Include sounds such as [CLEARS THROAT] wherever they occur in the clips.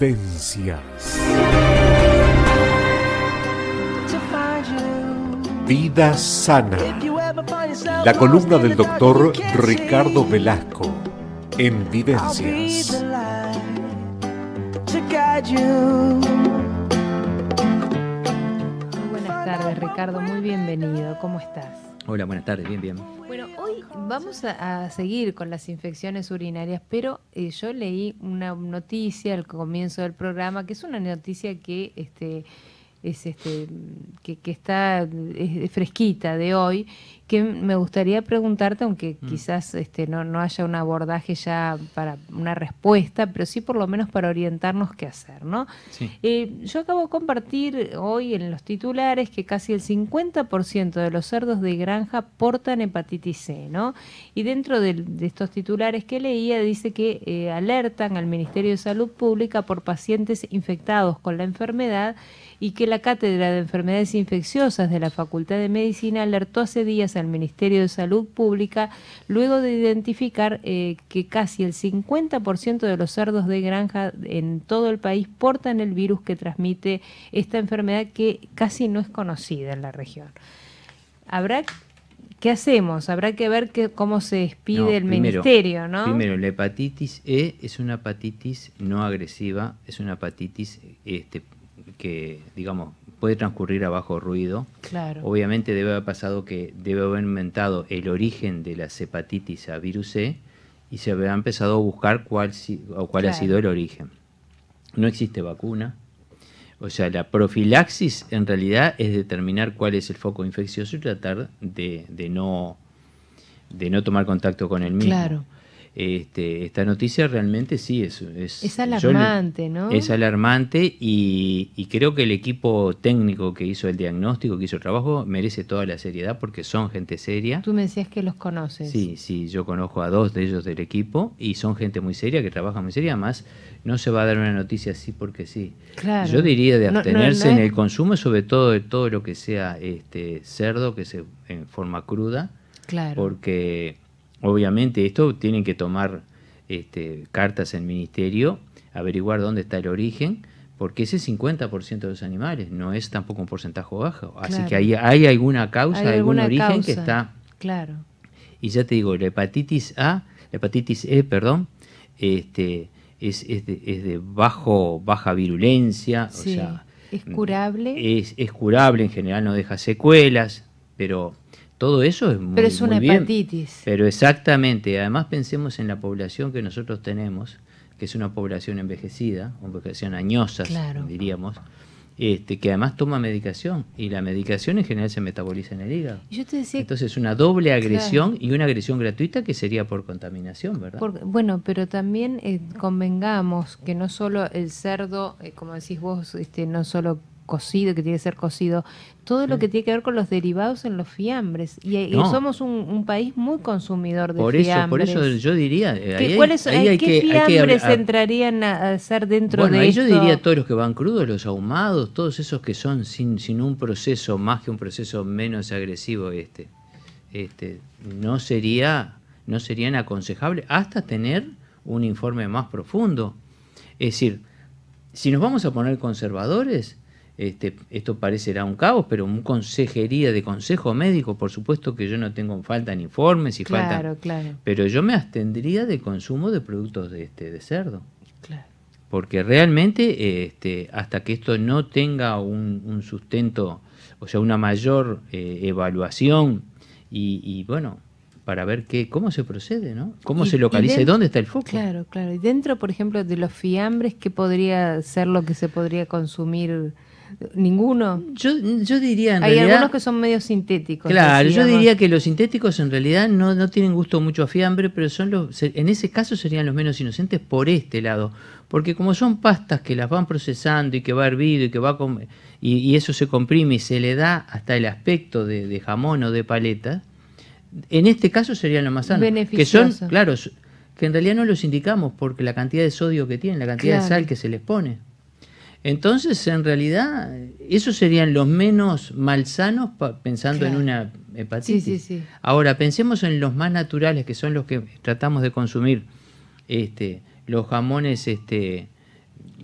Vivencias. Vida sana. La columna del doctor Ricardo Velasco en Vivencias. Buenas tardes Ricardo, muy bienvenido, ¿cómo estás? Hola, buenas tardes, bien, bien. Bueno, hoy vamos a, seguir con las infecciones urinarias, pero eh, yo leí una noticia al comienzo del programa, que es una noticia que este es este que, está fresquita de hoy que me gustaría preguntarte, aunque mm. quizás este, no, haya un abordaje ya para una respuesta, pero sí por lo menos para orientarnos qué hacer, ¿no? Eh, yo acabo de compartir hoy en los titulares que casi el 50% de los cerdos de granja portan hepatitis C, ¿no? Y dentro de, estos titulares que leía dice que eh, alertan al Ministerio de Salud Pública por pacientes infectados con la enfermedad y que la Cátedra de Enfermedades Infecciosas de la Facultad de Medicina alertó hace días al Ministerio de Salud Pública luego de identificar eh, que casi el 50% de los cerdos de granja en todo el país portan el virus que transmite esta enfermedad que casi no es conocida en la región. Habrá ¿qué hacemos? Habrá que ver cómo se despide el ministerio, ¿no? Primero, la hepatitis E es una hepatitis no agresiva, es una hepatitis este, que, digamos, puede transcurrir a bajo ruido. Claro. Obviamente debe haber pasado que debe haber inventado el origen de la hepatitis a virus C e y se habrá empezado a buscar cuál, o cuál ha sido el origen. No existe vacuna. O sea, la profilaxis en realidad es determinar cuál es el foco infeccioso y tratar de, no, de no tomar contacto con el mismo. Claro este, esta noticia realmente sí es... Es, alarmante, ¿no? Es alarmante y, creo que el equipo técnico que hizo el diagnóstico, que hizo el trabajo, merece toda la seriedad porque son gente seria. Tú me decías que los conoces. Sí, sí, yo conozco a dos de ellos del equipo y son gente muy seria, que trabaja muy seria. Además, no se va a dar una noticia así porque sí. Claro. Yo diría de abstenerse en el consumo, sobre todo de todo lo que sea este cerdo, que se en forma cruda. Claro. Porque Obviamente esto tienen que tomar este, cartas en el ministerio, averiguar dónde está el origen, porque ese 50% de los animales no es tampoco un porcentaje bajo. Así que hay, alguna causa, algún origen que está. Claro. Y ya te digo, la hepatitis A, la hepatitis E, perdón, este, es, de, bajo, baja virulencia, sea, es curable. Es, es curable en general, no deja secuelas, pero todo eso es muy Pero es una hepatitis. pero exactamente, además pensemos en la población que nosotros tenemos, que es una población envejecida, una población añosa, diríamos, este, que además toma medicación y la medicación en general se metaboliza en el hígado. Entonces es una doble agresión y una agresión gratuita que sería por contaminación, ¿verdad? bueno, pero también eh, convengamos que no solo el cerdo, eh, como decís vos, este, no solo cocido, que tiene que ser cocido, todo lo que tiene que ver con los derivados en los fiambres. Y, eh, somos un, país muy consumidor de por eso, Por eso yo diría... ¿Qué fiambres entrarían a, ser dentro de ahí Yo diría todos los que van crudos, los ahumados, todos esos que son sin, sin un proceso más que un proceso menos agresivo este. Este, no sería no serían aconsejables hasta tener un informe más profundo. Es decir, si nos vamos a poner conservadores, este, esto parecerá un caos, pero un consejería de consejo médico, por supuesto que yo no tengo falta en informes y claro, pero yo me abstendría de consumo de productos de, este, de cerdo. Claro. Porque realmente este, hasta que esto no tenga un, sustento, o sea, una mayor eh, evaluación y, bueno, para ver qué, cómo se procede, ¿no? ¿Cómo se localiza y dónde está el foco? Claro, claro. Y dentro, por ejemplo, de los fiambres, ¿qué podría ser lo que se podría consumir? ¿Ninguno? Yo, yo diría Hay algunos que son medio sintéticos. Claro, yo diría que los sintéticos en realidad no, no tienen gusto mucho a fiambre, pero son los, en ese caso serían los menos inocentes por este lado. Porque como son pastas que las van procesando y que va hervido y que va y, eso se comprime y se le da hasta el aspecto de, jamón o de paleta, en este caso serían los más sanos. Que son, claro, que en realidad no los indicamos porque la cantidad de sodio que tienen, la cantidad de sal que se les pone. Entonces, en realidad, esos serían los menos malsanos pensando en una hepatitis. Ahora, pensemos en los más naturales, que son los que tratamos de consumir. Este, los jamones este,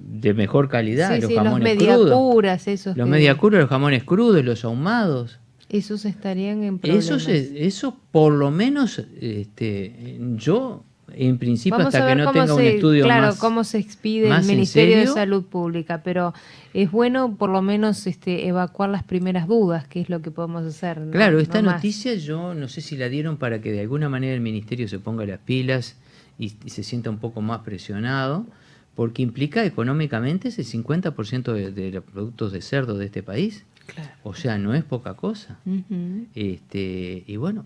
de mejor calidad, los jamones los crudos. esos los mediacuras. media curas, los jamones crudos, los ahumados. Esos estarían en problemas. Eh, esos, por lo menos, este, yo en principio, hasta que no tenga un estudio claro, cómo se expide el Ministerio de Salud Pública, pero es bueno por lo menos este, evacuar las primeras dudas, que es lo que podemos hacer. Claro, esta noticia yo no sé si la dieron para que de alguna manera el Ministerio se ponga las pilas y, se sienta un poco más presionado, porque implica económicamente ese 50% de, de los productos de cerdo de este país. O sea, no es poca cosa. este, y bueno,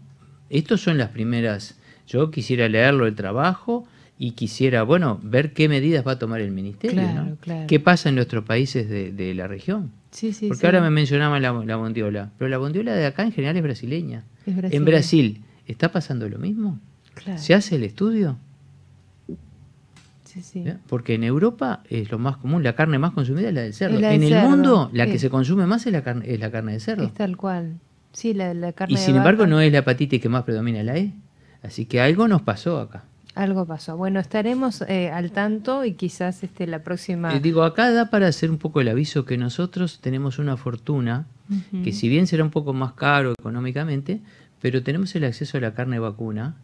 estos son las primeras yo quisiera leerlo el trabajo y quisiera, bueno, ver qué medidas va a tomar el ministerio, ¿no? claro. ¿Qué pasa en nuestros países de, la región? Sí, sí, Porque ahora me mencionaban la, la, bondiola, pero la bondiola de acá en general es brasileña. Es en Brasil, ¿está pasando lo mismo? Claro. ¿Se hace el estudio? Sí, sí. Porque en Europa es lo más común, la carne más consumida es la del cerdo. en el mundo, la que se consume más es la carne, la carne de cerdo. Es tal cual. Sí, la, la carne y sin embargo, no es la hepatitis que más predomina la E. Así que algo nos pasó acá. Algo pasó. Bueno, estaremos eh, al tanto y quizás este, la próxima... Eh, digo, acá da para hacer un poco el aviso que nosotros tenemos una fortuna, que si bien será un poco más caro económicamente, pero tenemos el acceso a la carne vacuna,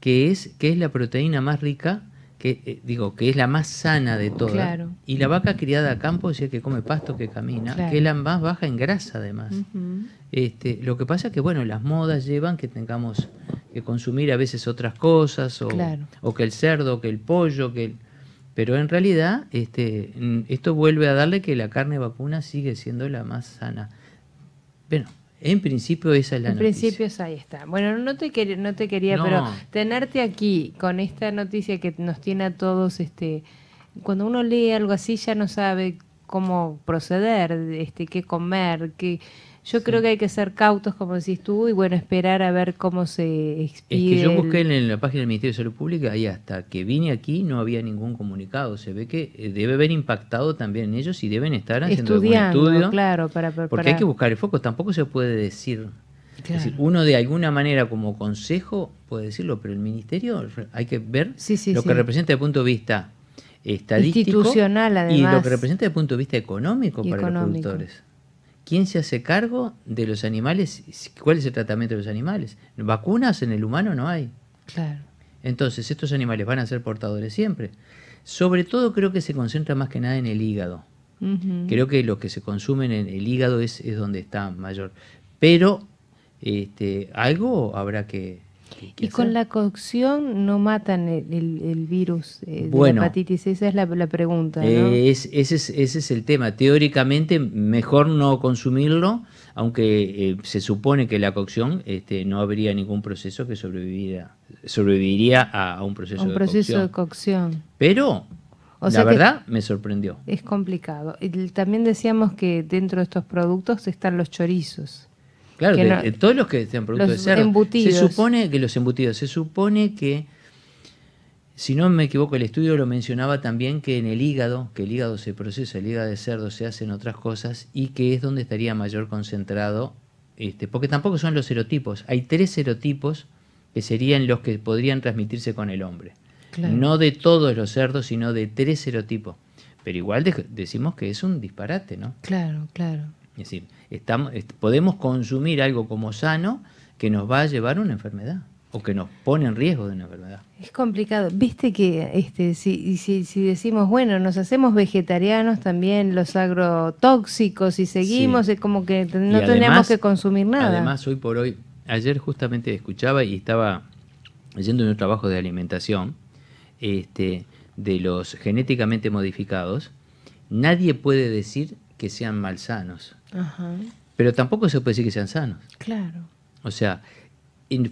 que es, que es la proteína más rica que eh, digo que es la más sana de todas y la vaca criada a campo es que come pasto que camina que es la más baja en grasa además este, lo que pasa es que bueno las modas llevan que tengamos que consumir a veces otras cosas o, que el cerdo que el pollo que pero en realidad este, esto vuelve a darle que la carne vacuna sigue siendo la más sana bueno en principio esa es la noticia. En principio es ahí está. Bueno, no te, quería, no te quería, pero tenerte aquí con esta noticia que nos tiene a todos, este, cuando uno lee algo así ya no sabe cómo proceder, este, qué comer, qué yo creo que hay que ser cautos, como decís tú, y bueno, esperar a ver cómo se expide. Es que yo busqué en la página del Ministerio de Salud Pública y hasta que vine aquí no había ningún comunicado. Se ve que eh, debe haber impactado también en ellos y deben estar haciendo algún estudio. claro, para, Porque hay que buscar el foco, tampoco se puede decir. uno de alguna manera como consejo puede decirlo, pero el ministerio hay que ver lo que representa desde el punto de vista estadístico y lo que representa desde el punto de vista económico, para los productores. ¿Quién se hace cargo de los animales? ¿Cuál es el tratamiento de los animales? Vacunas en el humano no hay. Claro. Entonces, estos animales van a ser portadores siempre. Sobre todo creo que se concentra más que nada en el hígado. Creo que lo que se consumen en el hígado es, es donde está mayor. Pero este, algo habrá que, ¿Y con la cocción no matan el, virus eh, de hepatitis? Esa es la, pregunta. Eh, ese, es, el tema. Teóricamente, mejor no consumirlo, aunque eh, se supone que la cocción este, no habría ningún proceso que sobreviviera, sobreviviría a, un proceso, un proceso de cocción. Pero la verdad me sorprendió. Es complicado. También decíamos que dentro de estos productos están los chorizos. Claro, de, todos los que sean productos de cerdo. Embutidos. Se supone que los embutidos, se supone que, si no me equivoco, el estudio lo mencionaba también que en el hígado, que el hígado se procesa, el hígado de cerdo se hacen otras cosas y que es donde estaría mayor concentrado, este, porque tampoco son los serotipos. Hay tres serotipos que serían los que podrían transmitirse con el hombre. No de todos los cerdos, sino de tres serotipos. Pero igual decimos que es un disparate, ¿no? Claro, claro. Es decir, estamos, podemos consumir algo como sano que nos va a llevar a una enfermedad o que nos pone en riesgo de una enfermedad. Es complicado. Viste que este, si, decimos, bueno, nos hacemos vegetarianos también, los agrotóxicos, y seguimos, es como que no tenemos que consumir nada. Además, hoy por hoy, ayer justamente escuchaba y estaba leyendo un trabajo de alimentación este, de los genéticamente modificados, nadie puede decir que sean malsanos. Pero tampoco se puede decir que sean sanos. Claro. O sea,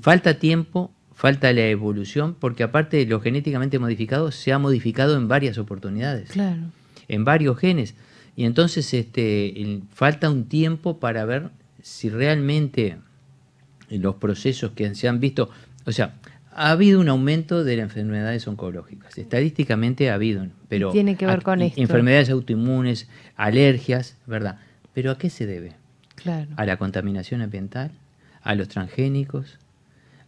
falta tiempo, falta la evolución, porque aparte de lo genéticamente modificado, se ha modificado en varias oportunidades. Claro. En varios genes. Y entonces este, falta un tiempo para ver si realmente los procesos que se han visto, o sea, ha habido un aumento de las enfermedades oncológicas. Estadísticamente ha habido, pero tiene que ver con esto. enfermedades autoinmunes, alergias, ¿verdad? ¿Pero a qué se debe? Claro. A la contaminación ambiental, a los transgénicos,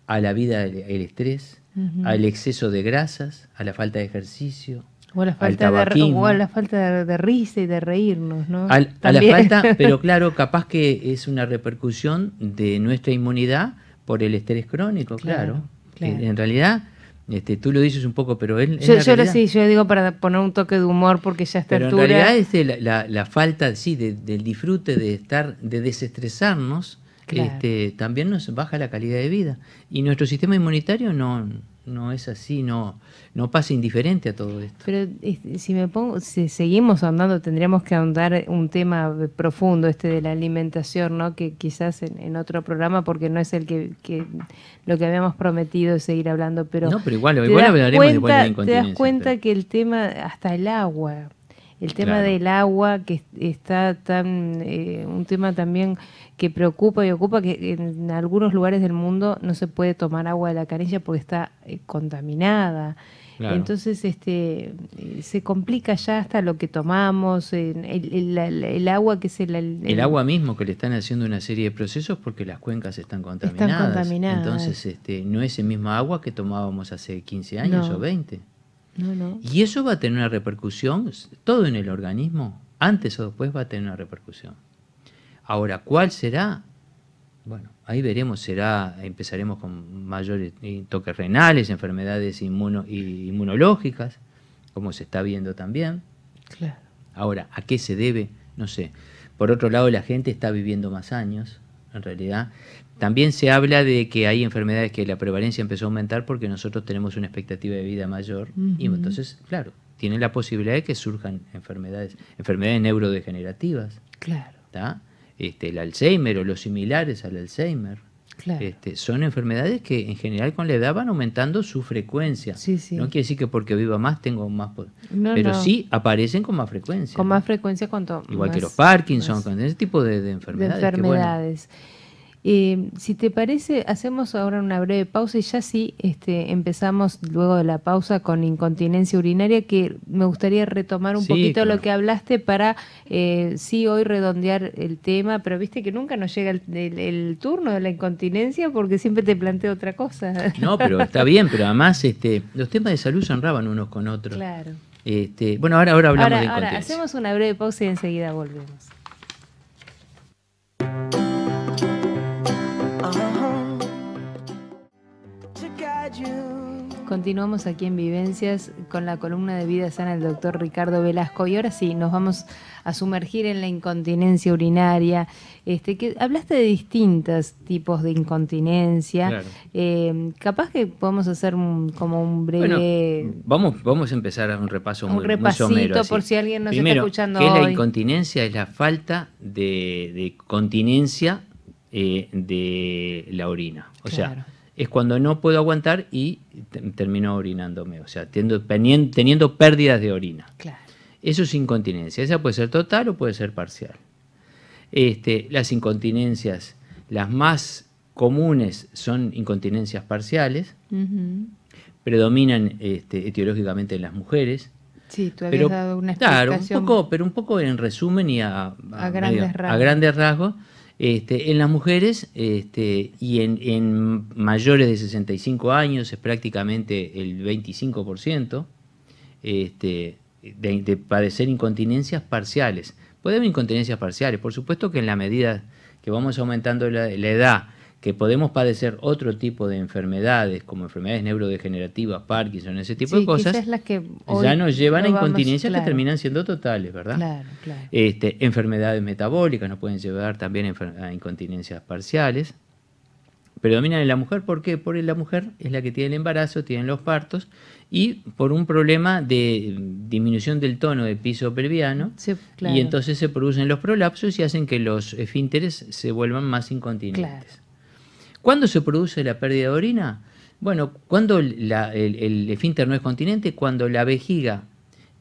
a la vida, el estrés, al exceso de grasas, a la falta de ejercicio, o a la falta, de, a la falta de, risa y de reírnos, ¿no? a la falta, [LAUGHS] pero claro, capaz que es una repercusión de nuestra inmunidad por el estrés crónico, claro. claro. En realidad, este, tú lo dices un poco, pero él. Yo, yo digo para poner un toque de humor porque ya está. Pero en realidad la, falta sí, del disfrute, de estar, de desestresarnos, este, también nos baja la calidad de vida. Y nuestro sistema inmunitario no, no es así, no, no pasa indiferente a todo esto. Pero eh, si me pongo, si seguimos andando, tendríamos que ahondar un tema profundo este de la alimentación, ¿no? Que quizás en, otro programa, porque no es el que, lo que habíamos prometido seguir hablando, pero no, pero igual, igual hablaremos Te das cuenta que el tema hasta el agua el tema del agua, que está tan, eh, un tema también que preocupa y ocupa, que en algunos lugares del mundo no se puede tomar agua de la canilla porque está eh, contaminada. Entonces, este, eh, se complica ya hasta lo que tomamos, el, el, agua que es el, agua mismo que le están haciendo una serie de procesos porque las cuencas están contaminadas. Entonces, este, no es el mismo agua que tomábamos hace 15 años o 20. Y eso va a tener una repercusión, todo en el organismo, antes o después va a tener una repercusión. Ahora, ¿cuál será? Bueno, ahí veremos, será, empezaremos con mayores eh, toques renales, enfermedades inmuno, inmunológicas, como se está viendo también. Claro. Ahora, ¿a qué se debe? No sé. Por otro lado, la gente está viviendo más años, en realidad. También se habla de que hay enfermedades que la prevalencia empezó a aumentar porque nosotros tenemos una expectativa de vida mayor y entonces, claro, tiene la posibilidad de que surjan enfermedades, enfermedades neurodegenerativas. Claro. Este, el Alzheimer o los similares al Alzheimer. Claro. Este, son enfermedades que en general con la edad van aumentando su frecuencia. Sí, sí. No quiere decir que porque viva más tengo más pero sí aparecen con más frecuencia. Con más frecuencia cuanto Igual que los Parkinson, con ese tipo de, enfermedades. enfermedades. Eh, si te parece, hacemos ahora una breve pausa y ya sí este, empezamos luego de la pausa con incontinencia urinaria, que me gustaría retomar un poquito lo que hablaste para eh, sí hoy redondear el tema, pero viste que nunca nos llega el, turno de la incontinencia porque siempre te planteo otra cosa. No, pero está bien, pero además este, los temas de salud se unos con otros. Claro. Este, bueno, ahora, ahora hablamos de incontinencia. Ahora hacemos una breve pausa y enseguida volvemos. Continuamos aquí en Vivencias con la columna de vida sana del doctor Ricardo Velasco y ahora sí nos vamos a sumergir en la incontinencia urinaria. Este, que hablaste de distintos tipos de incontinencia. Eh, capaz que podemos hacer como un breve. vamos, vamos a empezar a un repaso un muy, repasito por si alguien nos está escuchando. ¿Qué es la incontinencia? Es la falta de, continencia eh, de la orina. O sea es cuando no puedo aguantar y termino orinándome, o sea, teniendo, teniendo pérdidas de orina. Eso es incontinencia, esa puede ser total o puede ser parcial. Este, las incontinencias, las más comunes son incontinencias parciales, predominan este, etiológicamente en las mujeres. Sí, tú habías dado una explicación. un poco, pero un poco en resumen y a grandes rasgos este, en las mujeres este, y en, mayores de 65 años es prácticamente el 25% este, de, de, padecer incontinencias parciales. Puede haber incontinencias parciales, por supuesto que en la medida que vamos aumentando la edad que podemos padecer otro tipo de enfermedades, como enfermedades neurodegenerativas, Parkinson, ese tipo de cosas, las que ya nos llevan a incontinencias que terminan siendo totales, ¿verdad? Claro, claro. Este, enfermedades metabólicas nos pueden llevar también a incontinencias parciales. Predominan en la mujer, ¿por qué? Porque la mujer es la que tiene el embarazo, tiene los partos, y por un problema de disminución del tono de piso pelviano y entonces se producen los prolapsos y hacen que los esfínteres se vuelvan más incontinentes. ¿Cuándo se produce la pérdida de orina? Bueno, cuando el, efínter no es continente, cuando la vejiga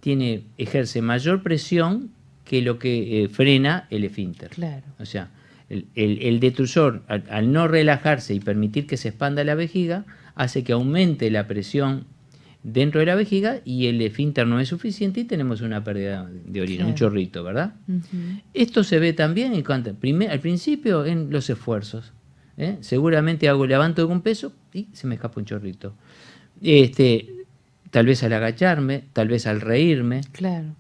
tiene, ejerce mayor presión que lo que eh, frena el esfínter. Claro. O sea, el, el, detrusor, al, no relajarse y permitir que se expanda la vejiga, hace que aumente la presión dentro de la vejiga y el esfínter no es suficiente y tenemos una pérdida de orina, un chorrito, ¿verdad? Esto se ve también al principio en los esfuerzos. ¿eh? Seguramente hago el levanto de un peso y se me escapa un chorrito. Este, tal vez al agacharme, tal vez al reírme. Claro.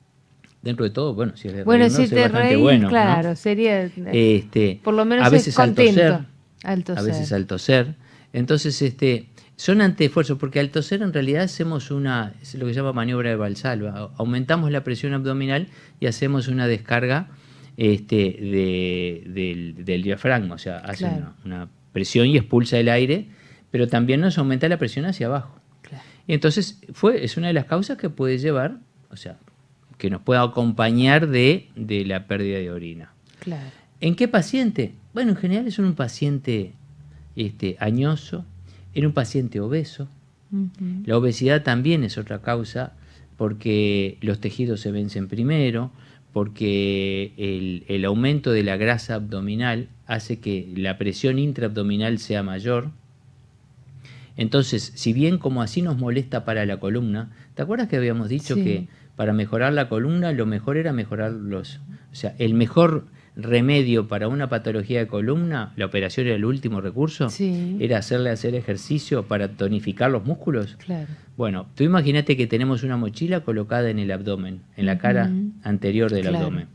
Dentro de todo, bueno, si es bueno, si te bueno, claro, sería este, por lo menos a veces al toser, a veces al toser. Entonces, este, son ante esfuerzo, porque al toser en realidad hacemos una, lo que se llama maniobra de Valsalva, aumentamos la presión abdominal y hacemos una descarga este, de, del, diafragma, o sea, hace una, presión y expulsa el aire, pero también nos aumenta la presión hacia abajo. Y entonces fue, es una de las causas que puede llevar, o sea, que nos pueda acompañar de, de la pérdida de orina. Claro. ¿En qué paciente? Bueno, en general es un paciente este, añoso, en un paciente obeso. La obesidad también es otra causa porque los tejidos se vencen primero, porque el, aumento de la grasa abdominal hace que la presión intraabdominal sea mayor. Entonces, si bien como así nos molesta para la columna, ¿te acuerdas que habíamos dicho que para mejorar la columna lo mejor era mejorar los, o sea, el mejor remedio para una patología de columna, la operación era el último recurso, era hacerle hacer ejercicio para tonificar los músculos. Claro. Bueno, tú imagínate que tenemos una mochila colocada en el abdomen, en la cara anterior del abdomen.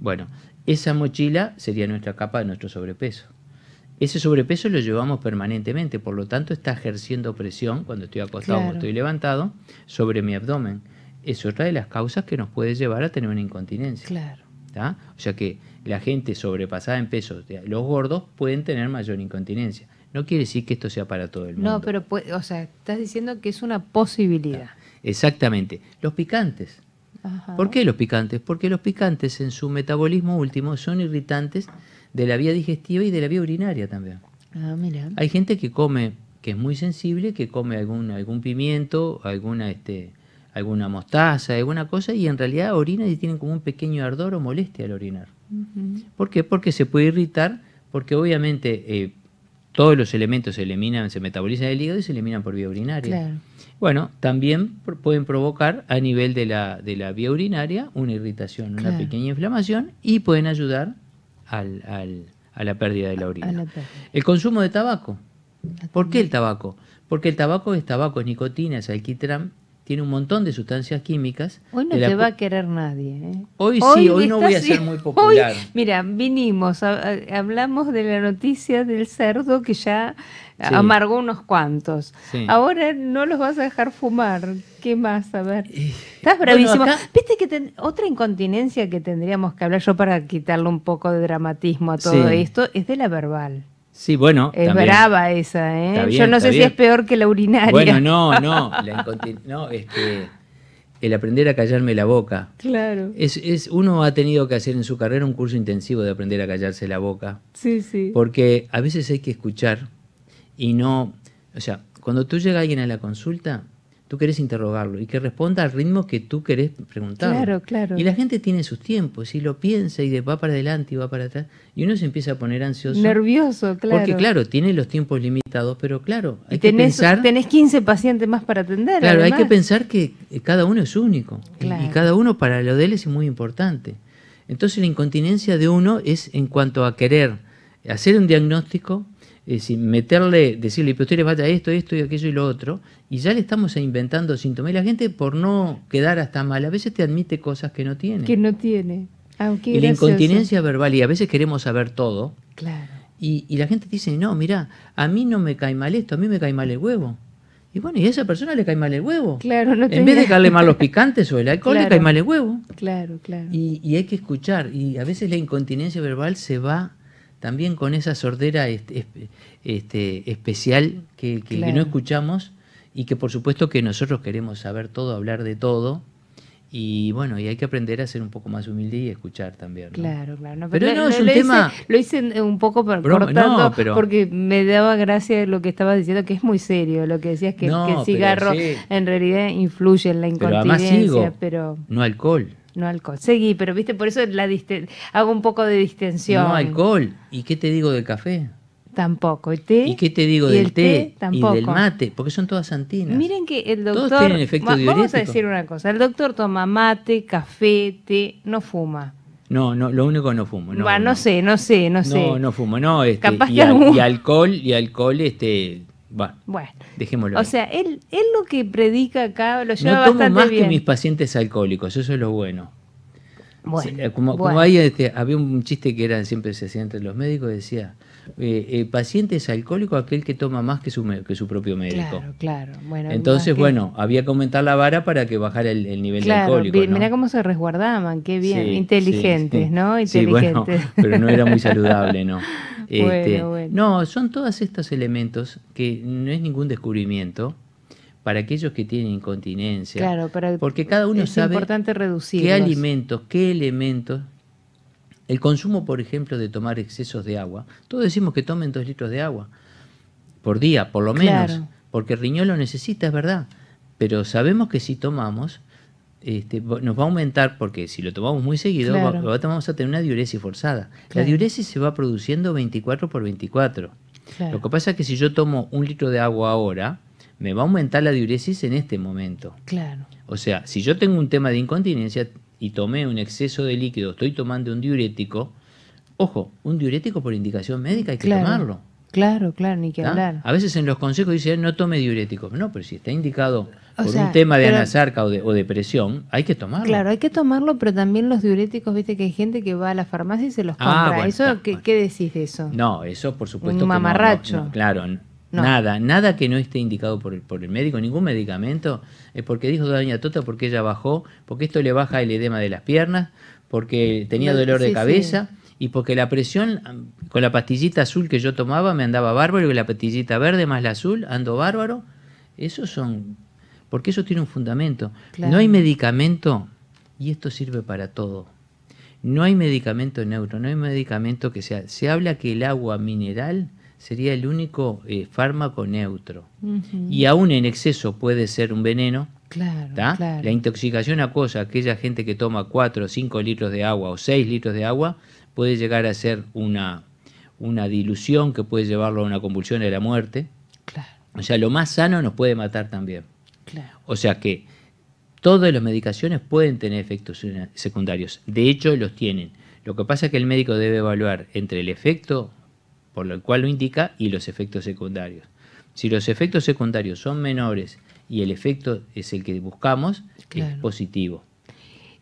Bueno, esa mochila sería nuestra capa de nuestro sobrepeso. Ese sobrepeso lo llevamos permanentemente, por lo tanto está ejerciendo presión cuando estoy acostado o estoy levantado sobre mi abdomen. Es otra de las causas que nos puede llevar a tener una incontinencia. Claro. O sea que la gente sobrepasada en peso, los gordos pueden tener mayor incontinencia. No quiere decir que esto sea para todo el mundo. No, pero o sea, estás diciendo que es una posibilidad. Exactamente. Los picantes. Ajá. ¿Por qué los picantes? Porque los picantes en su metabolismo último son irritantes de la vía digestiva y de la vía urinaria también. Ah, mira. Hay gente que come, que es muy sensible, que come algún, algún pimiento, alguna este, alguna mostaza, alguna cosa, y en realidad orina y tienen como un pequeño ardor o molestia al orinar. ¿Por qué? Porque se puede irritar, porque obviamente eh, todos los elementos se eliminan, se metabolizan el hígado y se eliminan por vía urinaria. Bueno, también pueden provocar a nivel de la, de la vía urinaria una irritación, una pequeña inflamación y pueden ayudar al, al, a la pérdida de la orina. el consumo de tabaco. ¿Por qué el tabaco? Porque el tabaco es tabaco, es nicotina, es alquitrán tiene un montón de sustancias químicas. Hoy no te va a querer nadie. ¿eh? Hoy, sí, hoy no voy a ser muy popular. mira, vinimos, hablamos de la noticia del cerdo que ya amargó unos cuantos. Ahora no los vas a dejar fumar. ¿Qué más? A ver. Estás bravísimo. Viste que otra incontinencia que tendríamos que hablar yo para quitarle un poco de dramatismo a todo esto es de la verbal. Sí, bueno. Es brava esa, ¿eh? Yo no sé si es peor que la urinaria. Bueno, no, no. no este, el aprender a callarme la boca. Claro. Es, uno ha tenido que hacer en su carrera un curso intensivo de aprender a callarse la boca. Sí, sí. Porque a veces hay que escuchar y no. O sea, cuando tú llega alguien a la consulta, tú querés interrogarlo y que responda al ritmo que tú querés preguntar. Claro, claro. Y la gente tiene sus tiempos y lo piensa y va para adelante y va para atrás y uno se empieza a poner ansioso. Nervioso, claro. Porque claro, tiene los tiempos limitados, pero claro, hay que pensar... Tenés 15 pacientes más para atender. Claro, hay que pensar que eh, cada uno es único y cada uno para lo de él es muy importante. Entonces la incontinencia de uno es en cuanto a querer hacer un diagnóstico, es meterle, decirle, pero usted le esto, esto y aquello y lo otro, y ya le estamos inventando síntomas. Y la gente, por no quedar hasta mal, a veces te admite cosas que no tiene. Que no tiene. y la incontinencia verbal, y a veces queremos saber todo. Claro. Y, la gente dice, no, mira, a mí no me cae mal esto, a mí me cae mal el huevo. Y bueno, y a esa persona le cae mal el huevo. Claro, no En vez de caerle mal los picantes o el alcohol, le cae mal el huevo. Claro, claro. Y, y hay que escuchar. Y a veces la incontinencia verbal se va también con esa sordera este, especial que, no escuchamos y que por supuesto que nosotros queremos saber todo, hablar de todo. Y bueno, y hay que aprender a ser un poco más humilde y escuchar también. Claro, claro. pero, no, es un lo tema. Hice, lo hice un poco por, tanto, porque me daba gracia lo que estabas diciendo, que es muy serio lo que decías, que, que el cigarro en realidad influye en la incontinencia. pero no alcohol. No alcohol. Seguí, pero viste, por eso hago un poco de distensión. No alcohol. ¿Y qué te digo del café? Tampoco. ¿Y té? ¿Y qué te digo del té? Tampoco. Y del mate, porque son todas antinas. Miren que el doctor. Todos tienen efecto vamos a decir una cosa. El doctor toma mate, café, té, no fuma. No, no, lo único no fumo. No, no, sé, no sé, no sé. No, no fumo, no. Este, y alcohol, y alcohol, este, bueno, O sea, él, él lo que predica acá lo lleva no tomo más que mis pacientes alcohólicos, eso es lo bueno. Bueno, eh, como, ahí este, había un chiste que era, siempre se hacía entre los médicos, decía, eh, paciente es alcohólico aquel que toma más que su, que su propio médico. Claro, claro. Entonces, bueno, había que aumentar la vara para que bajara el, nivel de alcohólico. cómo se resguardaban, qué bien. Inteligentes, ¿no? Inteligentes. pero no era muy saludable, ¿no? [LAUGHS] Este, no, son todos estos elementos que no es ningún descubrimiento para aquellos que tienen incontinencia. Claro, porque cada uno es sabe importante qué alimentos, qué elementos el consumo, por ejemplo, de tomar excesos de agua. Todos decimos que tomen dos litros de agua por día, por lo menos, porque el riñón lo necesita, es verdad. Pero sabemos que si tomamos, este, nos va a aumentar, porque si lo tomamos muy seguido, vamos a tener una diuresis forzada. La diuresis se va produciendo 24 por 24. Lo que pasa es que si yo tomo un litro de agua ahora, me va a aumentar la diuresis en este momento. Claro. O sea, si yo tengo un tema de incontinencia, y tomé un exceso de líquido, estoy tomando un diurético, ojo, un diurético por indicación médica hay que tomarlo. Claro, claro, ni que hablar. A veces en los consejos dicen no tome diuréticos. No, pero si está indicado por un tema de anasarca o, de, depresión, hay que tomarlo. Claro, hay que tomarlo, pero también los diuréticos, viste que hay gente que va a la farmacia y se los ah, compra. eso, ¿qué, decís de eso? No, eso por supuesto. Un mamarracho. claro, Nada, nada que no esté indicado por el, por el médico, ningún medicamento, es porque dijo doña Tota, porque ella bajó, porque esto le baja el edema de las piernas, porque tenía dolor de cabeza y porque la presión con la pastillita azul que yo tomaba me andaba bárbaro y la pastillita verde más la azul ando bárbaro. Eso son, porque eso tiene un fundamento. No hay medicamento, y esto sirve para todo. No hay medicamento neutro, no hay medicamento que sea. Se habla que el agua mineral sería el único eh, fármaco neutro. Y aún en exceso puede ser un veneno. Claro, La intoxicación acosa, aquella gente que toma 4 o 5 litros de agua o 6 litros de agua, puede llegar a ser una, una dilución que puede llevarlo a una convulsión a la muerte. Claro. O sea, lo más sano nos puede matar también. O sea que todas las medicaciones pueden tener efectos secundarios. De hecho, los tienen. Lo que pasa es que el médico debe evaluar entre el efecto por lo cual lo indica, y los efectos secundarios. Si los efectos secundarios son menores y el efecto es el que buscamos, es positivo.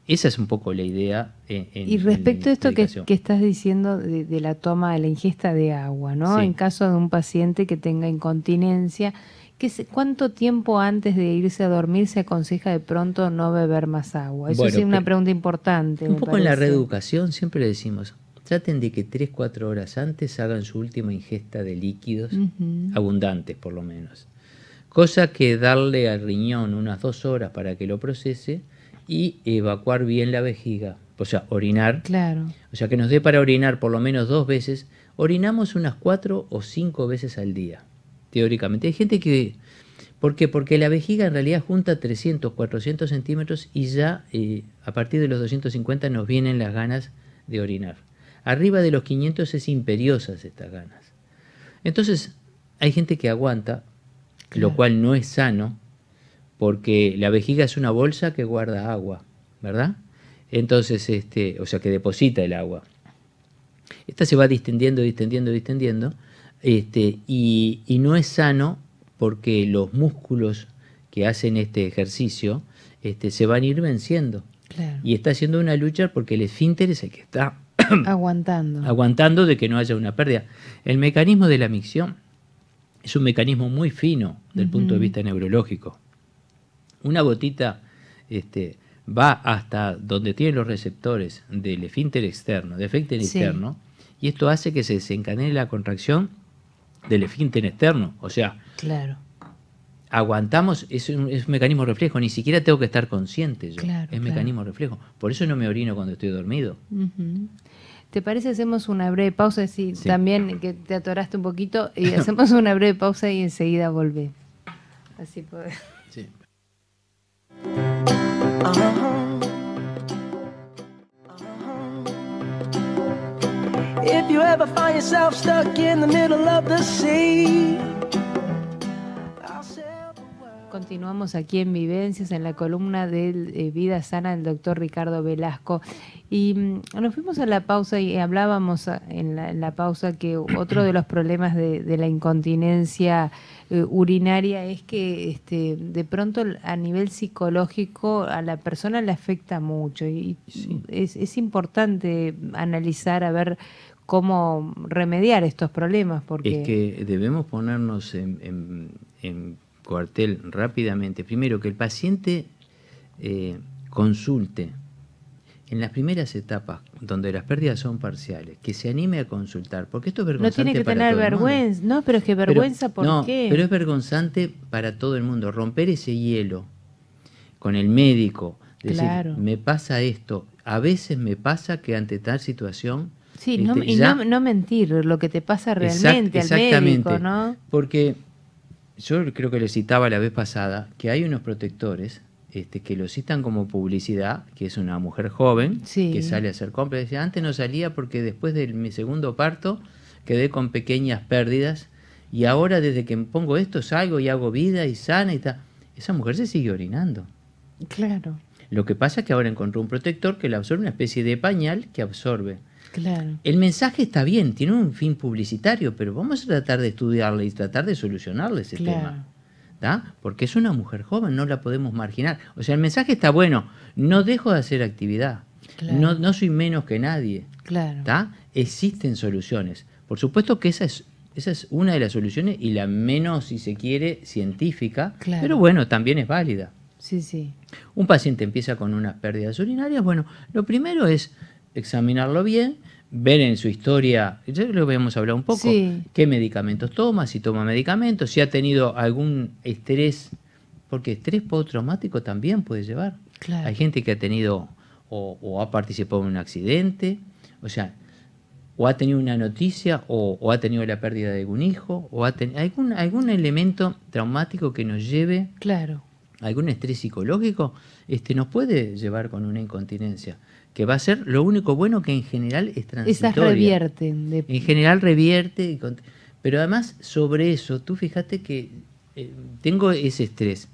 Esa es un poco la idea. y respecto a esto que, estás diciendo de, la toma, de la ingesta de agua, ¿no? En caso de un paciente que tenga incontinencia, ¿qué ¿cuánto tiempo antes de irse a dormir se aconseja de pronto no beber más agua? Eso es una pregunta importante. Un poco en la reeducación siempre le decimos, traten de que 3-4 horas antes hagan su última ingesta de líquidos, abundantes por lo menos. Cosa que darle al riñón unas 2 horas para que lo procese y evacuar bien la vejiga. O sea, orinar. Claro. O sea, que nos dé para orinar por lo menos dos veces. Orinamos unas 4 o 5 veces al día, teóricamente. Hay gente que... ¿Por qué? Porque la vejiga en realidad junta 300, 400 centímetros y ya eh, a partir de los 250 nos vienen las ganas de orinar. Arriba de los 500 es imperiosas estas ganas. Entonces, hay gente que aguanta, lo cual no es sano, porque la vejiga es una bolsa que guarda agua, ¿verdad? Entonces, este, o sea, que deposita el agua. Esta se va distendiendo, distendiendo, distendiendo, este, y, no es sano porque los músculos que hacen este ejercicio este, se van a ir venciendo. Y está haciendo una lucha porque el esfínter es el que está [COUGHS] aguantando. aguantando de que no haya una pérdida. El mecanismo de la micción es un mecanismo muy fino del el punto de vista neurológico. Una gotita este, va hasta donde tienen los receptores del efínter externo, de efecto interno, y esto hace que se desencadene la contracción del esfínter externo. O sea, claro. aguantamos, es un, es mecanismo reflejo, ni siquiera tengo que estar consciente yo. es mecanismo reflejo. Por eso no me orino cuando estoy dormido. ¿Te parece hacemos una breve pausa? Sí, también que te atoraste un poquito. Y [LAUGHS] hacemos una breve pausa y enseguida volvé. Así pues. Sí. If you ever find yourself stuck in the middle of Continuamos aquí en Vivencias, en la columna de eh, Vida Sana del doctor Ricardo Velasco. Y mm, nos fuimos a la pausa y eh, hablábamos ah, en la, pausa que otro de los problemas de, la incontinencia eh, urinaria es que este, de pronto a nivel psicológico a la persona le afecta mucho y es, importante analizar a ver cómo remediar estos problemas. Porque... Es que debemos ponernos en cuartel rápidamente. Primero, que el paciente eh, consulte en las primeras etapas, donde las pérdidas son parciales, que se anime a consultar, porque esto es vergonzante. No tiene que tener vergüenza, no, pero es que vergüenza, ¿por Pero es vergonzante para todo el mundo, romper ese hielo con el médico, decir, me pasa esto, a veces me pasa que ante tal situación. Sí, no, este, y no, mentir lo que te pasa realmente al médico, ¿no? Porque yo creo que le citaba la vez pasada, que hay unos protectores este, que lo citan como publicidad, que es una mujer joven que sale a hacer compras. decía antes no salía porque después de mi segundo parto quedé con pequeñas pérdidas y ahora desde que pongo esto salgo y hago vida y sana y tal. Esa mujer se sigue orinando. Claro. Lo que pasa es que ahora encontró un protector que le absorbe una especie de pañal que absorbe el mensaje está bien, tiene un fin publicitario, pero vamos a tratar de estudiarle y tratar de solucionarle ese tema. ¿da? Porque es una mujer joven, no la podemos marginar. O sea, el mensaje está bueno, no dejo de hacer actividad, no, no, soy menos que nadie. Claro. Existen soluciones. Por supuesto que esa es, esa es una de las soluciones y la menos, si se quiere, científica, pero bueno, también es válida. Sí, sí. Un paciente empieza con unas pérdidas urinarias, bueno, lo primero es examinarlo bien, ver en su historia, ya lo habíamos hablado un poco, qué medicamentos toma, si toma medicamentos, si ha tenido algún estrés, porque estrés postraumático también puede llevar. Hay gente que ha tenido o, ha participado en un accidente, o sea, o ha tenido una noticia, o, ha tenido la pérdida de algún hijo, o ha algún, algún elemento traumático que nos lleve claro. algún estrés psicológico, este, nos puede llevar con una incontinencia que va a ser lo único bueno que en general es transitoria. Esas revierten. En general revierte, pero además sobre eso, tú fíjate que eh, tengo ese estrés.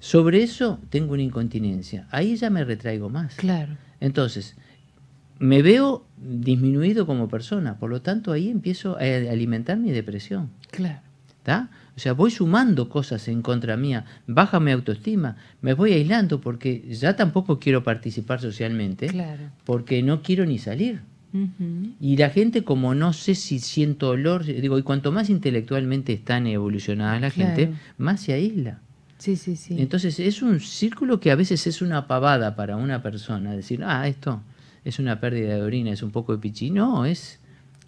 Sobre eso tengo una incontinencia. Ahí ya me retraigo más. Claro. Entonces, me veo disminuido como persona, por lo tanto ahí empiezo a alimentar mi depresión. Claro. ¿Está? O sea, voy sumando cosas en contra mía, baja mi autoestima, me voy aislando porque ya tampoco quiero participar socialmente, claro. porque no quiero ni salir. Y la gente, como no sé si siento olor, digo, y cuanto más intelectualmente están evolucionadas la gente, más se aísla. Sí, sí, sí. Entonces es un círculo que a veces es una pavada para una persona, decir, ah, esto es una pérdida de orina, es un poco de pichi. No, es,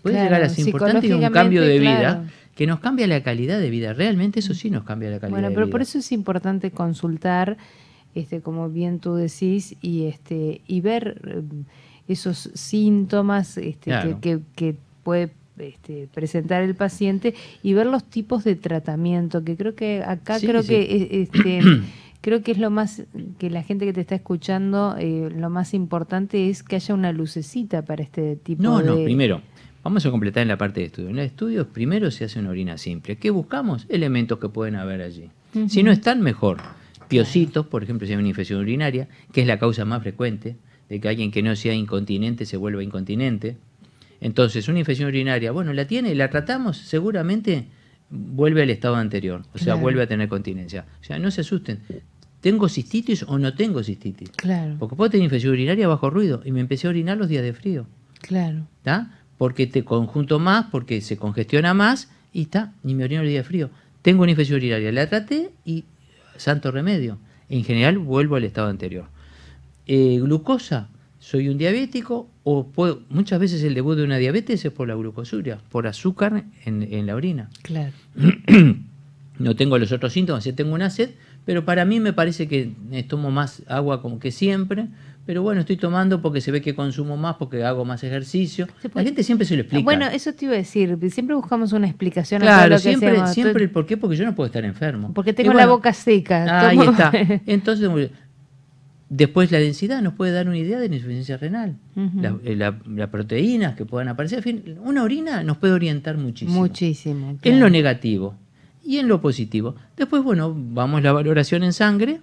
puede llegar a ser importante un cambio de vida que nos cambia la calidad de vida. Realmente eso sí nos cambia la calidad de vida. Bueno, pero por eso es importante consultar, este, como bien tú decís, y, este, y ver eh, esos síntomas este, que, puede este, presentar el paciente y ver los tipos de tratamiento, que creo que acá creo que... Este, [CLEARS THROAT] creo que es lo más que la gente que te está escuchando eh, lo más importante es que haya una lucecita para este tipo no, no primero Vamos a completar en la parte de estudio. En el estudio primero se hace una orina simple. ¿Qué buscamos? Elementos que pueden haber allí. Si no están, mejor. Piocitos, por ejemplo, si hay una infección urinaria, que es la causa más frecuente de que alguien que no sea incontinente se vuelva incontinente. Entonces, una infección urinaria, bueno, la tiene, la tratamos, seguramente vuelve al estado anterior, o sea, vuelve a tener continencia. O sea, no se asusten. ¿Tengo cistitis o no tengo cistitis? Claro. Porque puedo tener infección urinaria bajo ruido y me empecé a orinar los días de frío. Claro. ¿Está? porque te conjunto más, porque se congestiona más y está, ni me orino el día de frío. Tengo una infección urinaria, la traté y santo remedio. En general vuelvo al estado anterior. Eh, glucosa, soy un diabético o puedo, muchas veces el debut de una diabetes es por la glucosuria, por azúcar en, la orina. Claro. [CLEARS THROAT] no tengo los otros síntomas, sí tengo una sed, pero para mí me parece que tomo más agua como que siempre, pero bueno, estoy tomando porque se ve que consumo más, porque hago más ejercicio. La gente siempre se lo explica. Bueno, eso te iba a decir, siempre buscamos una explicación. Claro, a siempre, siempre el por qué, porque yo no puedo estar enfermo. Porque tengo la boca seca. ahí está. [LAUGHS] Entonces, después la densidad nos puede dar una idea de la insuficiencia renal. Las eh, proteínas que puedan aparecer, en fin, una orina nos puede orientar muchísimo. Muchísimo. En lo negativo y en lo positivo. Después, bueno, vamos la valoración en sangre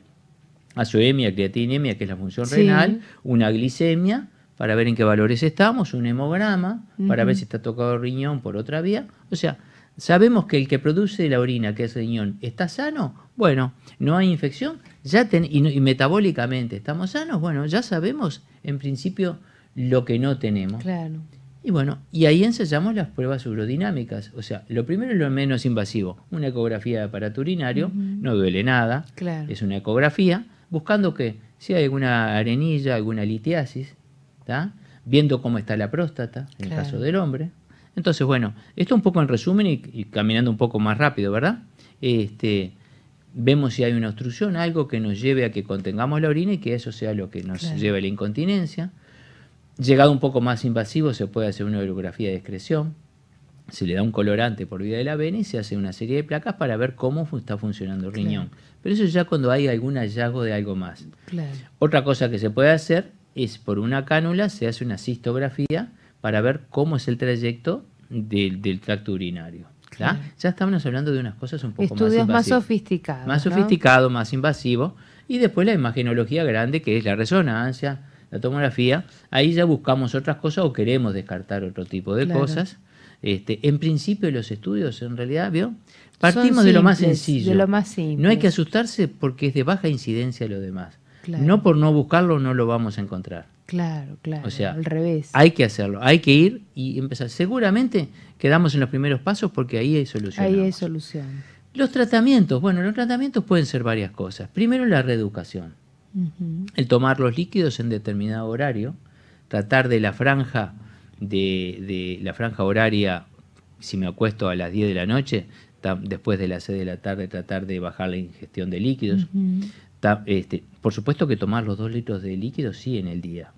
azoemia, creatinemia, que es la función renal, una glicemia para ver en qué valores estamos, un hemograma para ver si está tocado riñón por otra vía. O sea, sabemos que el que produce la orina, que es riñón, está sano, bueno, no hay infección, ya y, metabólicamente estamos sanos, bueno, ya sabemos en principio lo que no tenemos. Claro. Y bueno, y ahí ensayamos las pruebas urodinámicas. O sea, lo primero es lo menos invasivo, una ecografía de aparato urinario, no duele nada, es una ecografía buscando que si hay alguna arenilla, alguna litiasis, viendo cómo está la próstata, en el caso del hombre. Entonces, bueno, esto un poco en resumen y, caminando un poco más rápido, ¿verdad? Este, vemos si hay una obstrucción, algo que nos lleve a que contengamos la orina y que eso sea lo que nos lleve a la incontinencia. Llegado un poco más invasivo, se puede hacer una urografía de excreción, se le da un colorante por vía de la vena y se hace una serie de placas para ver cómo está funcionando el riñón. Pero eso ya cuando hay algún hallazgo de algo más. Otra cosa que se puede hacer es por una cánula se hace una cistografía para ver cómo es el trayecto del, tracto urinario. Ya estamos hablando de unas cosas un poco Estudios más, más sofisticados. Más sofisticado, más invasivo. Y después la imagenología grande, que es la resonancia, la tomografía. Ahí ya buscamos otras cosas o queremos descartar otro tipo de cosas este, en principio los estudios, en realidad, ¿vio? Partimos de lo más sencillo. más No hay que asustarse porque es de baja incidencia lo demás. No por no buscarlo no lo vamos a encontrar. Claro, claro. O sea, al revés. Hay que hacerlo, hay que ir y empezar. Seguramente quedamos en los primeros pasos porque ahí hay solución. Ahí hay solución. Los tratamientos, bueno, los tratamientos pueden ser varias cosas. Primero la reeducación. El tomar los líquidos en determinado horario, tratar de la franja de, la franja horaria, si me acuesto a las 10 de la noche, después de las 6 de la tarde tratar de bajar la ingestión de líquidos. este, por supuesto que tomar los 2 litros de líquidos sí en el día,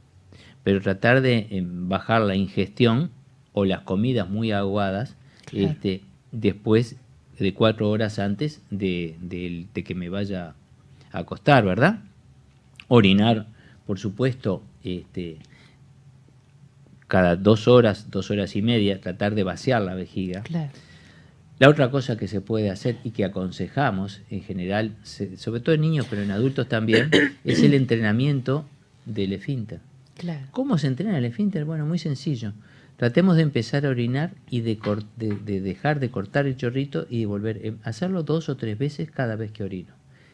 pero tratar de eh, bajar la ingestión o las comidas muy aguadas este, después de 4 horas antes de, de que me vaya a acostar, ¿verdad? Orinar, por supuesto, este, cada dos horas, dos horas y media, tratar de vaciar la vejiga. La otra cosa que se puede hacer y que aconsejamos en general, sobre todo en niños, pero en adultos también, [COUGHS] es el entrenamiento del esfínter. Claro. ¿Cómo se entrena el esfínter? Bueno, muy sencillo. Tratemos de empezar a orinar y de, de dejar de cortar el chorrito y de volver a em, hacerlo dos o tres veces cada vez que orino.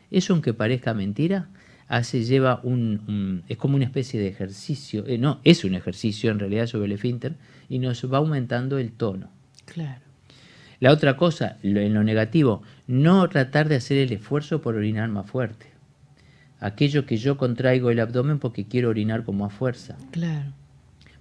Eso aunque parezca mentira, hace, lleva un, es como una especie de ejercicio, eh, no, es un ejercicio en realidad sobre el esfínter y nos va aumentando el tono. Claro. La otra cosa, en lo negativo, no tratar de hacer el esfuerzo por orinar más fuerte. Aquello que yo contraigo el abdomen porque quiero orinar con más fuerza. Claro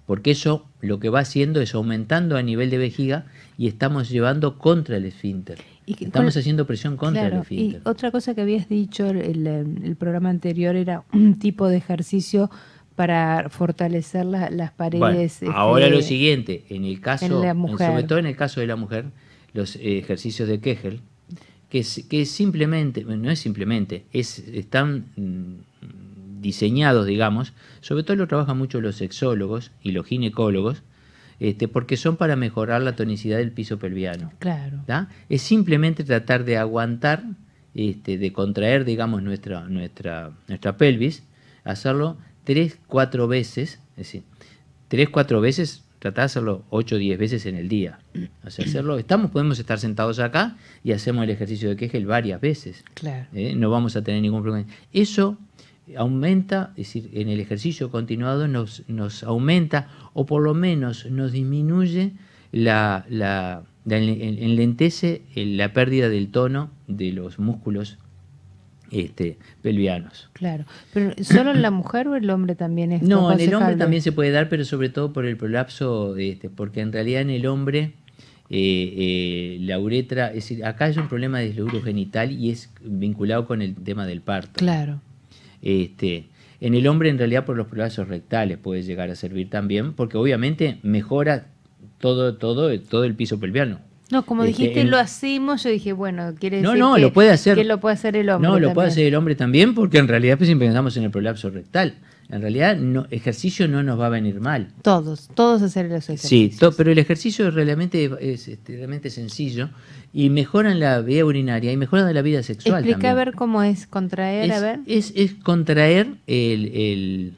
porque eso lo que va haciendo es aumentando a nivel de vejiga y estamos llevando contra el esfínter. estamos haciendo presión contra el esfínter. otra cosa que habías dicho en el, programa anterior era un tipo de ejercicio para fortalecer las paredes. Este, ahora lo siguiente, en el caso, sobre todo en el caso de la mujer, los eh, ejercicios de Kegel, que, es, que simplemente, no es simplemente, es, están mm, diseñados, digamos, sobre todo lo trabajan mucho los sexólogos y los ginecólogos, este, porque son para mejorar la tonicidad del piso pelviano. Claro. Es simplemente tratar de aguantar, este, de contraer, digamos, nuestra, nuestra, nuestra pelvis, hacerlo tres, cuatro veces, es decir, tres, cuatro veces, tratar de hacerlo 8 10 veces en el día. hacerlo, estamos, podemos estar sentados acá y hacemos el ejercicio de Kegel varias veces. Claro. ¿eh? No vamos a tener ningún problema. Eso aumenta, es decir, en el ejercicio continuado nos, nos aumenta o por lo menos nos disminuye la, la, la enlentece la pérdida del tono de los músculos este, pelvianos. Claro, pero ¿solo en la mujer o el hombre también es No, en el hombre también se puede dar, pero sobre todo por el prolapso, este, porque en realidad en el hombre eh, eh, la uretra, es decir, acá hay un problema de desleuro genital y es vinculado con el tema del parto. Claro. Este, en el hombre, en realidad, por los prolapsos rectales puede llegar a servir también, porque obviamente mejora todo, todo, todo el piso pelviano. No, como este, dijiste, lo hacemos, yo dije, bueno, quiere decir que, lo puede hacer, lo puede hacer el hombre. No, lo puede hacer el hombre también, porque en realidad pues, siempre pensamos en el prolapso rectal. En realidad, no, ejercicio no nos va a venir mal. Todos, todos hacer los ejercicios. Sí, pero el ejercicio es realmente, es, este, realmente sencillo y mejora la vida urinaria y mejora la vida sexual. Explica que a ver cómo es contraer, es, a ver. Es, es contraer el, el,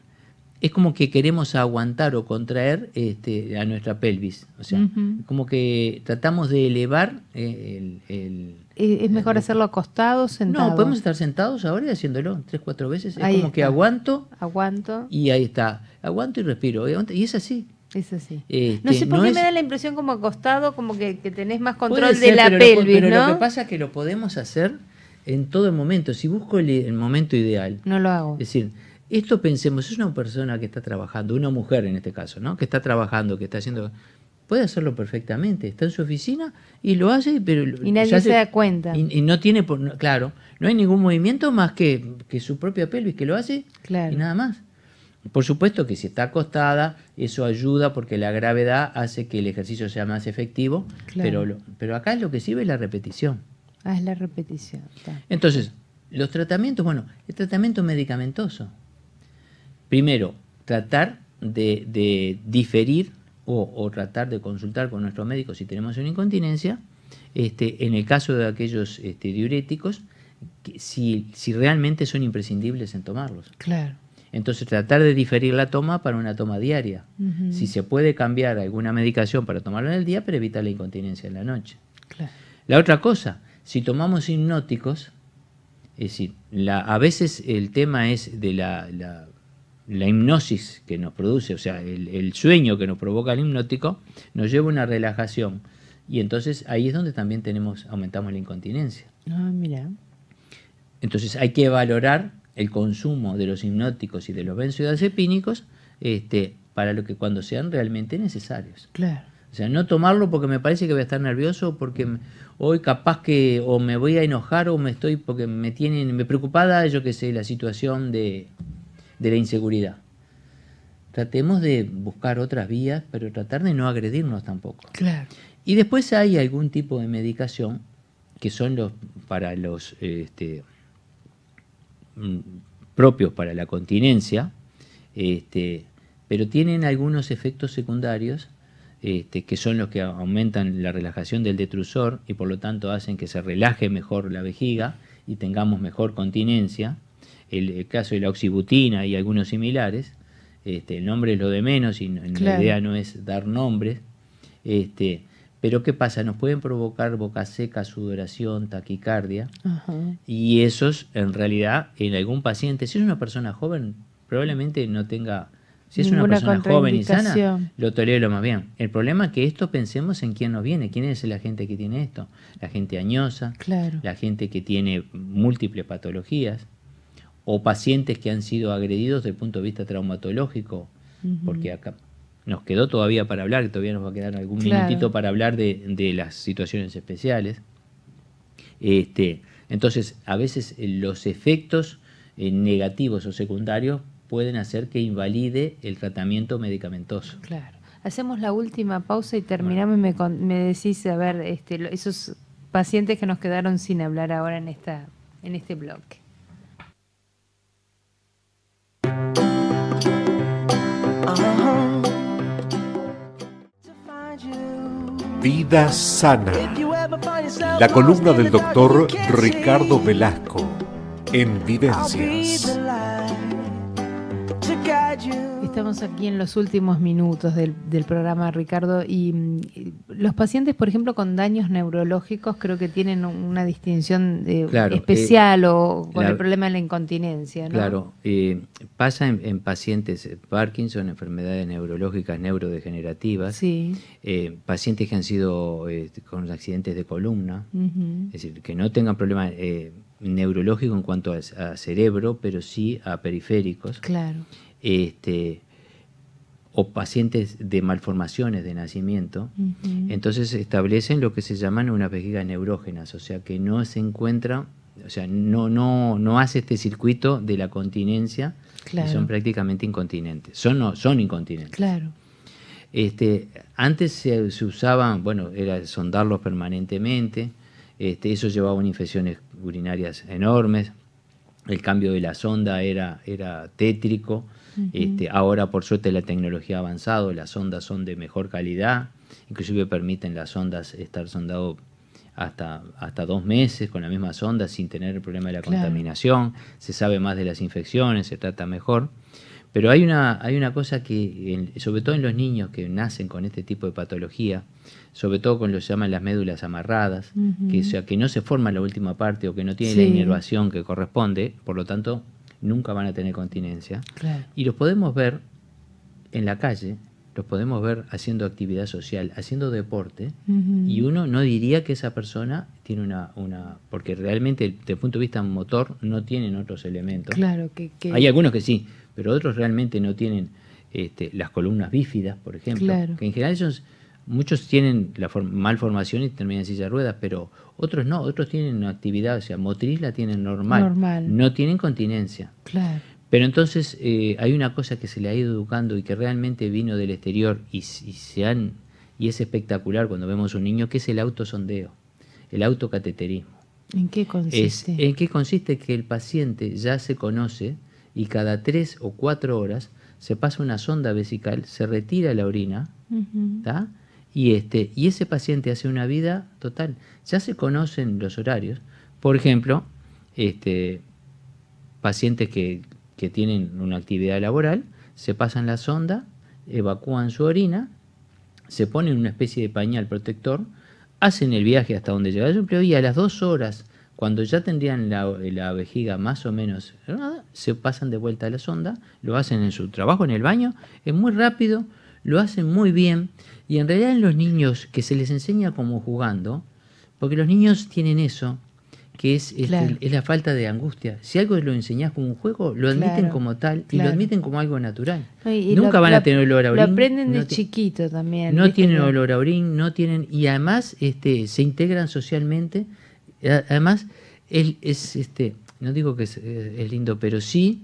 Es como que queremos aguantar o contraer este, a nuestra pelvis. O sea, como que tratamos de elevar eh, el, el eh, es mejor hacerlo acostado, sentado. No, podemos estar sentados ahora y haciéndolo tres, cuatro veces. Es como que aguanto. Aguanto. Y ahí está. Aguanto y respiro. Y es así. Es así. Eh, no sé por qué me da la impresión como acostado, como que, tenés más control de la pelvis, pero lo que pasa es que lo podemos hacer en todo momento. Si busco el momento ideal. No lo hago. Es decir, esto pensemos, es una persona que está trabajando, una mujer en este caso, ¿no? Que está trabajando, que está haciendo Puede hacerlo perfectamente. Está en su oficina y lo hace, pero. Y nadie se, da cuenta. Y, no tiene. Claro, no hay ningún movimiento más que, su propia pelvis que lo hace y nada más. Por supuesto que si está acostada, eso ayuda porque la gravedad hace que el ejercicio sea más efectivo, pero, pero acá lo que sirve la repetición. Ah, es la repetición. Entonces, los tratamientos, bueno, el tratamiento medicamentoso. Primero, tratar de diferir o, tratar de consultar con nuestro médico si tenemos una incontinencia. Este, en el caso de aquellos este, diuréticos, si, si realmente son imprescindibles en tomarlos. Claro. Entonces tratar de diferir la toma para una toma diaria. Si se puede cambiar alguna medicación para tomarla en el día, pero evitar la incontinencia en la noche. Claro. La otra cosa, si tomamos hipnóticos, es decir, a veces el tema es de la la hipnosis que nos produce, o sea, el, sueño que nos provoca el hipnótico, nos lleva a una relajación. Y entonces ahí es donde también tenemos, aumentamos la incontinencia. Ah, mira. Entonces hay que valorar el consumo de los hipnóticos y de los benzodiazepínicos este, para lo que cuando sean realmente necesarios. Claro. O sea, no tomarlo porque me parece que voy a estar nervioso, porque hoy capaz que o me voy a enojar o me estoy porque me tienen, me preocupada, yo qué sé, la situación de de la inseguridad. Tratemos de buscar otras vías, pero tratar de no agredirnos tampoco. Claro. Y después hay algún tipo de medicación que son los para los este, mm, propios para la continencia, este, pero tienen algunos efectos secundarios este, que son los que aumentan la relajación del detrusor y por lo tanto hacen que se relaje mejor la vejiga y tengamos mejor continencia el caso de la oxibutina y algunos similares, este, el nombre es lo de menos y la idea no es dar nombres, este, pero ¿qué pasa? Nos pueden provocar boca seca, sudoración, taquicardia. Y esos, en realidad, en algún paciente, si es una persona joven, probablemente no tenga... Si es una persona joven y sana, lo tolero más bien. El problema es que esto pensemos en quién nos viene, quién es la gente que tiene esto. La gente añosa, la gente que tiene múltiples patologías, o pacientes que han sido agredidos desde el punto de vista traumatológico, porque acá nos quedó todavía para hablar, todavía nos va a quedar algún minutito para hablar de, las situaciones especiales. Este, entonces, a veces eh, los efectos eh, negativos o secundarios pueden hacer que invalide el tratamiento medicamentoso. Claro. Hacemos la última pausa y terminamos y me, me, decís, a ver, este, esos pacientes que nos quedaron sin hablar ahora en, esta, en este bloque. Vida Sana. La columna del doctor Ricardo Velasco en Vivencias estamos aquí en los últimos minutos del, programa, Ricardo, y, los pacientes, por ejemplo, con daños neurológicos creo que tienen una distinción eh, especial o eh, con el problema de la incontinencia. Claro, eh, pasa en, pacientes Parkinson, enfermedades neurológicas, neurodegenerativas, sí. pacientes que han sido con accidentes de columna, es decir, que no tengan problemas neurológico en cuanto a, a, cerebro, pero sí a periféricos. Claro este, o pacientes de malformaciones de nacimiento, entonces establecen lo que se llaman unas vejigas neurógenas, o sea que no se encuentra, o sea, no, no, no hace este circuito de la continencia, son prácticamente incontinentes, son, no, son incontinentes. Claro. Este, antes se, se, usaban, bueno, era sondarlos permanentemente, este, eso llevaba a infecciones urinarias enormes, el cambio de la sonda era, era tétrico, este, ahora, por suerte, la tecnología ha avanzado, las ondas son de mejor calidad, inclusive permiten las ondas estar sondado hasta, hasta dos meses con la misma sonda sin tener el problema de la contaminación, se sabe más de las infecciones, se trata mejor. Pero hay una, hay una cosa que, sobre todo en los niños que nacen con este tipo de patología, sobre todo con lo que se llaman las médulas amarradas, que, sea, que no se forma la última parte o que no tiene la inervación que corresponde, por lo tanto nunca van a tener continencia. Y los podemos ver en la calle, los podemos ver haciendo actividad social, haciendo deporte, y uno no diría que esa persona tiene una, una porque realmente desde el punto de vista motor no tienen otros elementos. Claro que, hay algunos que sí, pero otros realmente no tienen este, las columnas bífidas, por ejemplo, claro. que en general ellos, muchos tienen la malformación y terminan en silla de ruedas, pero otros no, otros tienen actividad, o sea, motriz la tienen normal. No tienen continencia. Claro. Pero entonces eh, hay una cosa que se le ha ido educando y que realmente vino del exterior y, se y es espectacular cuando vemos un niño, que es el autosondeo, el autocateterismo. ¿En qué consiste? en qué consiste que el paciente ya se conoce y cada tres o cuatro horas se pasa una sonda vesical, se retira la orina, ¿está? Y, este, y ese paciente hace una vida total. Ya se conocen los horarios. Por ejemplo, este, pacientes que, que tienen una actividad laboral, se pasan la sonda, evacúan su orina, se ponen una especie de pañal protector, hacen el viaje hasta donde llega el empleo y a las dos horas, cuando ya tendrían la, la vejiga más o menos, se pasan de vuelta a la sonda, lo hacen en su trabajo, en el baño, es muy rápido, lo hacen muy bien y en realidad en los niños que se les enseña como jugando, porque los niños tienen eso, que es, este, es la falta de angustia. Si algo lo enseñás como un juego, lo admiten como tal y lo admiten como algo natural. Nunca van a tener olor a Lo aprenden de chiquito también. No tienen olor a orín, no tienen... Y además este, se integran socialmente. Además, él es este, no digo que es eh, lindo, pero sí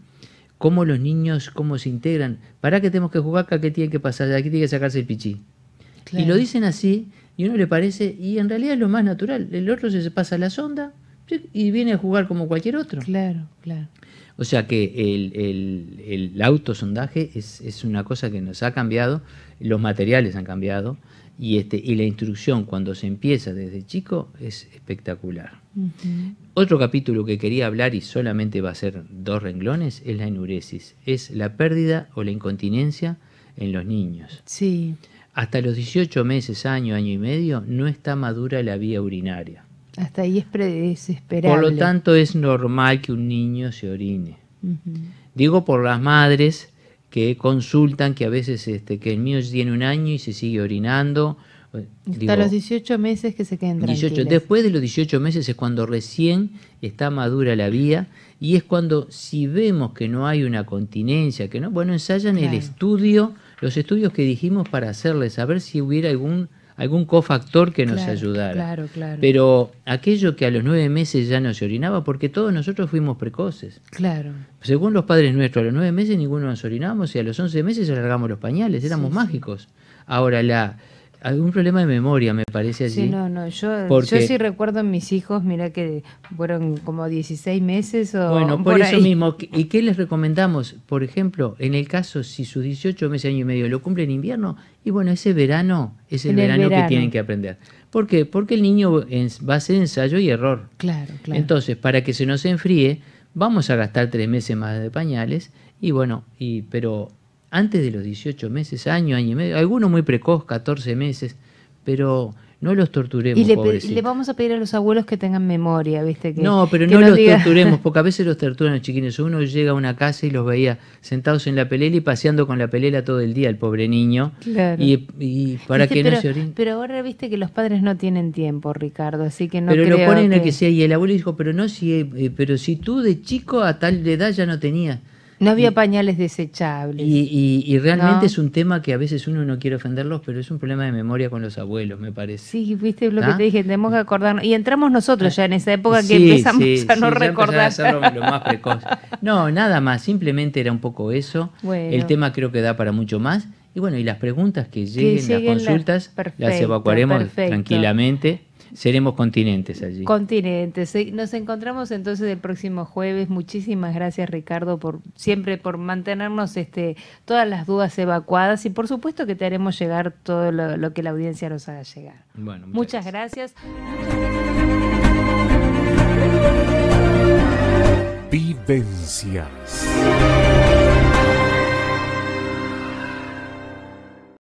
cómo los niños, cómo se integran. ¿Para qué tenemos que jugar? acá ¿Qué tiene que pasar? Aquí tiene que sacarse el pichí. Y lo dicen así, y uno le parece, y en realidad es lo más natural. El otro se pasa la sonda y viene a jugar como cualquier otro. Claro, claro. O sea que el, el, el autosondaje es, es, una cosa que nos ha cambiado, los materiales han cambiado, y, este, y la instrucción cuando se empieza desde chico es espectacular. Otro capítulo que quería hablar y solamente va a ser dos renglones es la enuresis, es la pérdida o la incontinencia en los niños. Sí. Hasta los 18 meses, año, año y medio, no está madura la vía urinaria. Hasta ahí es desesperable. Por lo tanto, es normal que un niño se orine. Digo por las madres que consultan, que a veces este, que el mío tiene un año y se sigue orinando. Hasta los 18 meses que se queden Después de los 18 meses es cuando recién está madura la vía y es cuando si vemos que no hay una continencia, que no, bueno, ensayan el estudio, los estudios que dijimos para hacerles saber si hubiera algún algún cofactor que nos ayudara. Pero aquello que a los nueve meses ya no se orinaba, porque todos nosotros fuimos precoces. Claro. Según los padres nuestros, a los nueve meses ninguno nos orinamos y a los once meses alargamos los pañales, éramos mágicos. Ahora, la, algún problema de memoria, me parece así. Sí, no, no, yo, sí recuerdo a mis hijos, mira que fueron como 16 meses o... Bueno, por, eso mismo, ¿y qué les recomendamos? Por ejemplo, en el caso, si sus 18 meses, año y medio lo cumplen en invierno, y bueno, ese verano es el, verano, que tienen que aprender. ¿Por qué? Porque el niño va a ser ensayo y error. Claro, claro. Entonces, para que se nos enfríe, vamos a gastar tres meses más de pañales, y bueno, y, pero antes de los 18 meses, año, año y medio, algunos muy precoz, 14 meses, pero no los torturemos. Y le, y le, vamos a pedir a los abuelos que tengan memoria, ¿viste? Que, no, pero no los torturemos, porque a [LAUGHS] veces los torturan los chiquines. Uno llega a una casa y los veía sentados en la pelela y paseando con la pelela todo el día, el pobre niño. Claro. Y, para que no se Pero ahora viste que los padres no tienen tiempo, Ricardo, así que no Pero lo ponen que... a que sea. Y el abuelo dijo, pero no, si, eh, pero si tú de chico a tal edad ya no tenías. No había pañales desechables. Y, realmente es un tema que a veces uno no quiere ofenderlos, pero es un problema de memoria con los abuelos, me parece. Sí, viste lo que ¿Ah? te dije, tenemos que acordarnos. Y entramos nosotros ya en esa época que empezamos a no sí, recordar. más No, nada más, simplemente era un poco eso. El tema creo que da para mucho más. Y bueno, y las preguntas que lleguen, las consultas, las, evacuaremos tranquilamente seremos continentes allí. Continentes. Nos encontramos entonces el próximo jueves. Muchísimas gracias Ricardo por siempre por mantenernos este, todas las dudas evacuadas y por supuesto que te haremos llegar todo lo, que la audiencia nos haga llegar. muchas, gracias. Vivencias.